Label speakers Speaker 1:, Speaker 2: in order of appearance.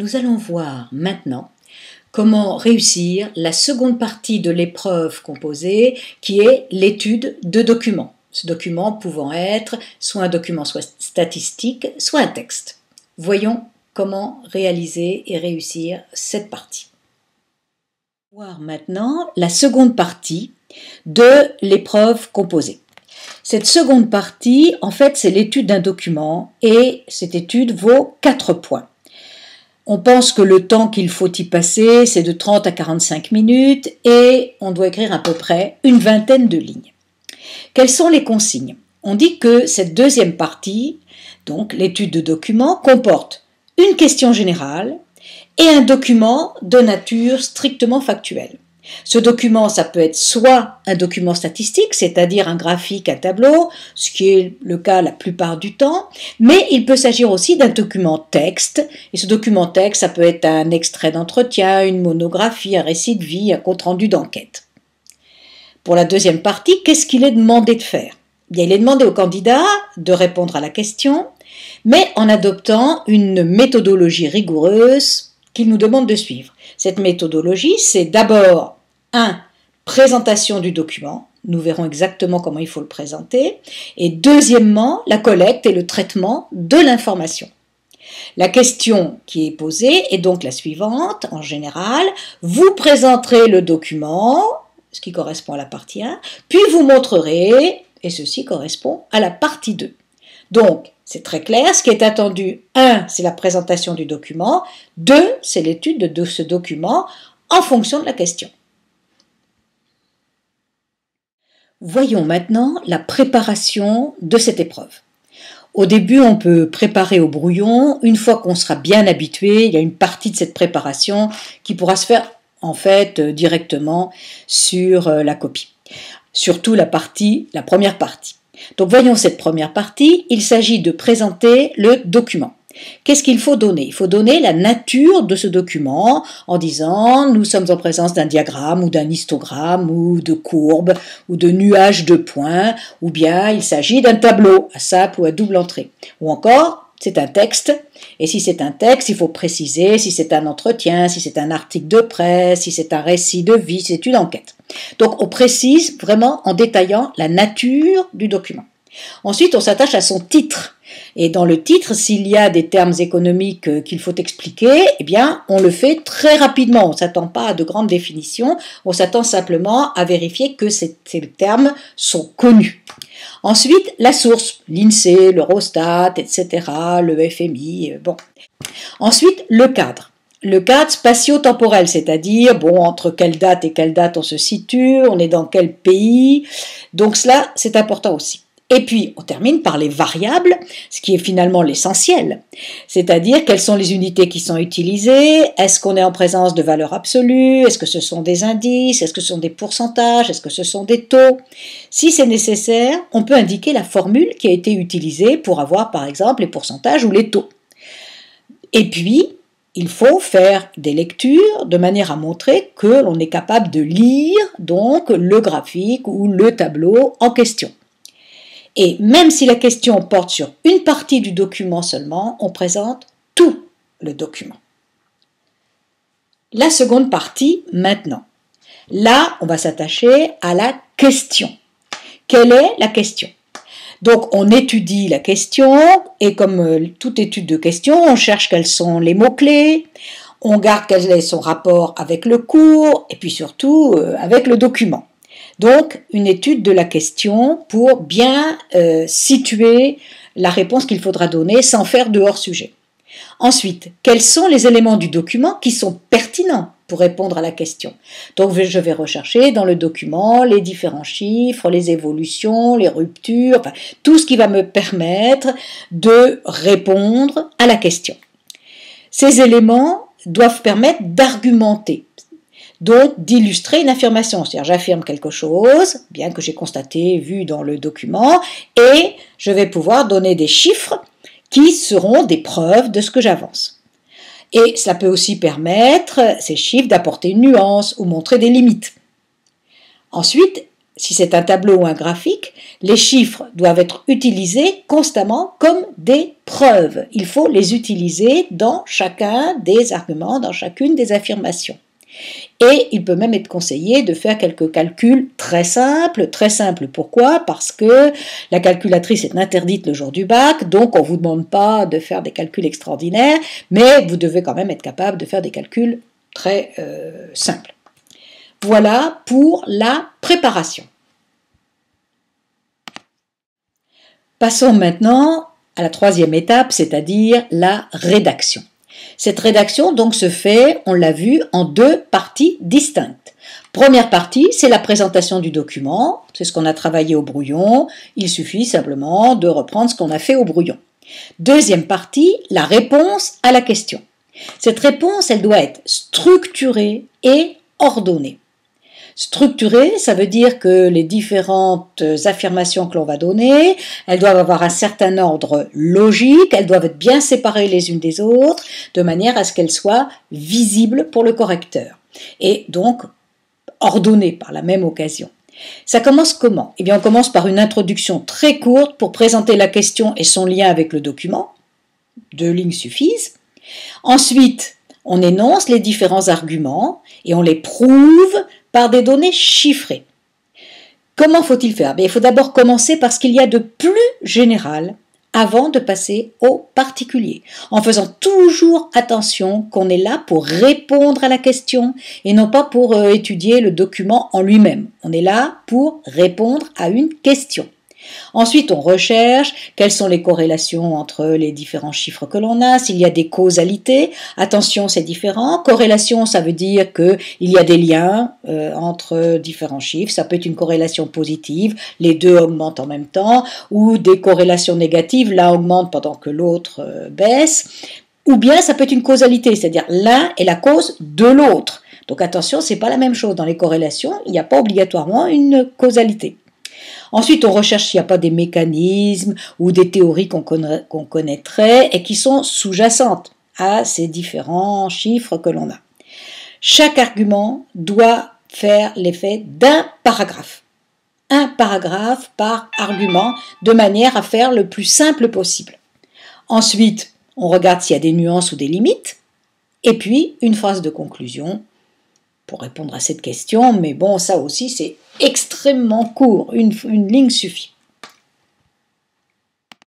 Speaker 1: Nous allons voir maintenant comment réussir la seconde partie de l'épreuve composée qui est l'étude de documents. Ce document pouvant être soit un document soit statistique, soit un texte. Voyons comment réaliser et réussir cette partie. Voir maintenant la seconde partie de l'épreuve composée. Cette seconde partie, en fait, c'est l'étude d'un document et cette étude vaut 4 points. On pense que le temps qu'il faut y passer, c'est de 30 à 45 minutes et on doit écrire à peu près une vingtaine de lignes. Quelles sont les consignes On dit que cette deuxième partie, donc l'étude de documents, comporte une question générale et un document de nature strictement factuelle. Ce document, ça peut être soit un document statistique, c'est-à-dire un graphique, un tableau, ce qui est le cas la plupart du temps, mais il peut s'agir aussi d'un document texte. Et ce document texte, ça peut être un extrait d'entretien, une monographie, un récit de vie, un compte-rendu d'enquête. Pour la deuxième partie, qu'est-ce qu'il est demandé de faire eh il est demandé au candidat de répondre à la question, mais en adoptant une méthodologie rigoureuse qu'il nous demande de suivre. Cette méthodologie, c'est d'abord 1. Présentation du document. Nous verrons exactement comment il faut le présenter. Et deuxièmement, la collecte et le traitement de l'information. La question qui est posée est donc la suivante, en général. Vous présenterez le document, ce qui correspond à la partie 1, puis vous montrerez, et ceci correspond à la partie 2. Donc, c'est très clair, ce qui est attendu, 1, c'est la présentation du document, 2, c'est l'étude de ce document en fonction de la question. Voyons maintenant la préparation de cette épreuve. Au début, on peut préparer au brouillon. Une fois qu'on sera bien habitué, il y a une partie de cette préparation qui pourra se faire en fait euh, directement sur euh, la copie. Surtout la partie, la première partie. Donc voyons cette première partie. Il s'agit de présenter le document. Qu'est-ce qu'il faut donner Il faut donner la nature de ce document en disant nous sommes en présence d'un diagramme ou d'un histogramme ou de courbes ou de nuages de points ou bien il s'agit d'un tableau à simple ou à double entrée. Ou encore c'est un texte. Et si c'est un texte, il faut préciser si c'est un entretien, si c'est un article de presse, si c'est un récit de vie, c'est une enquête. Donc on précise vraiment en détaillant la nature du document. Ensuite, on s'attache à son titre. Et dans le titre, s'il y a des termes économiques euh, qu'il faut expliquer, eh bien, on le fait très rapidement. On ne s'attend pas à de grandes définitions, on s'attend simplement à vérifier que ces, termes sont connus. Ensuite, la source, l'INSEE, l'Eurostat, etc., le FMI, euh, bon. Ensuite, le cadre. Le cadre spatio-temporel, c'est-à-dire, bon, entre quelle date et quelle date on se situe, on est dans quel pays. Donc cela, c'est important aussi. Et puis, on termine par les variables, ce qui est finalement l'essentiel, c'est-à-dire quelles sont les unités qui sont utilisées, est-ce qu'on est en présence de valeurs absolues, est-ce que ce sont des indices, est-ce que ce sont des pourcentages, est-ce que ce sont des taux. Si c'est nécessaire, on peut indiquer la formule qui a été utilisée pour avoir par exemple les pourcentages ou les taux. Et puis, il faut faire des lectures de manière à montrer que l'on est capable de lire donc le graphique ou le tableau en question. Et même si la question porte sur une partie du document seulement, on présente tout le document. La seconde partie maintenant. Là, on va s'attacher à la question. Quelle est la question donc on étudie la question et comme euh, toute étude de question, on cherche quels sont les mots-clés, on garde quel est son rapport avec le cours et puis surtout euh, avec le document. Donc, une étude de la question pour bien euh, situer la réponse qu'il faudra donner sans faire de hors-sujet. Ensuite, quels sont les éléments du document qui sont pertinents pour répondre à la question. Donc je vais rechercher dans le document les différents chiffres, les évolutions, les ruptures, tout ce qui va me permettre de répondre à la question. Ces éléments doivent permettre d'argumenter, donc, d'illustrer une affirmation. C'est-à-dire j'affirme quelque chose, bien que j'ai constaté, vu dans le document, et je vais pouvoir donner des chiffres qui seront des preuves de ce que j'avance. Et ça peut aussi permettre, ces chiffres, d'apporter une nuance ou montrer des limites. Ensuite, si c'est un tableau ou un graphique, les chiffres doivent être utilisés constamment comme des preuves. Il faut les utiliser dans chacun des arguments, dans chacune des affirmations. Et il peut même être conseillé de faire quelques calculs très simples. Très simples, pourquoi Parce que la calculatrice est interdite le jour du bac, donc on ne vous demande pas de faire des calculs extraordinaires, mais vous devez quand même être capable de faire des calculs très euh, simples. Voilà pour la préparation. Passons maintenant à la troisième étape, c'est-à-dire la rédaction. Cette rédaction donc se fait, on l'a vu, en deux parties distinctes. Première partie, c'est la présentation du document, c'est ce qu'on a travaillé au brouillon, il suffit simplement de reprendre ce qu'on a fait au brouillon. Deuxième partie, la réponse à la question. Cette réponse, elle doit être structurée et ordonnée. Structuré, ça veut dire que les différentes affirmations que l'on va donner, elles doivent avoir un certain ordre logique, elles doivent être bien séparées les unes des autres, de manière à ce qu'elles soient visibles pour le correcteur, et donc ordonnées par la même occasion. Ça commence comment Eh bien, on commence par une introduction très courte pour présenter la question et son lien avec le document. Deux lignes suffisent. Ensuite, on énonce les différents arguments et on les prouve par des données chiffrées. Comment faut-il faire Il faut d'abord commencer par ce qu'il y a de plus général avant de passer au particulier, en faisant toujours attention qu'on est là pour répondre à la question et non pas pour euh, étudier le document en lui-même. On est là pour répondre à une question. Ensuite, on recherche quelles sont les corrélations entre les différents chiffres que l'on a, s'il y a des causalités. Attention, c'est différent. Corrélation, ça veut dire qu'il y a des liens euh, entre différents chiffres. Ça peut être une corrélation positive, les deux augmentent en même temps, ou des corrélations négatives, l'un augmente pendant que l'autre euh, baisse. Ou bien ça peut être une causalité, c'est-à-dire l'un est la cause de l'autre. Donc attention, c'est pas la même chose. Dans les corrélations, il n'y a pas obligatoirement une causalité. Ensuite, on recherche s'il n'y a pas des mécanismes ou des théories qu'on connaîtrait et qui sont sous-jacentes à ces différents chiffres que l'on a. Chaque argument doit faire l'effet d'un paragraphe. Un paragraphe par argument, de manière à faire le plus simple possible. Ensuite, on regarde s'il y a des nuances ou des limites. Et puis, une phrase de conclusion pour répondre à cette question, mais bon, ça aussi c'est extrêmement court, une, une ligne suffit.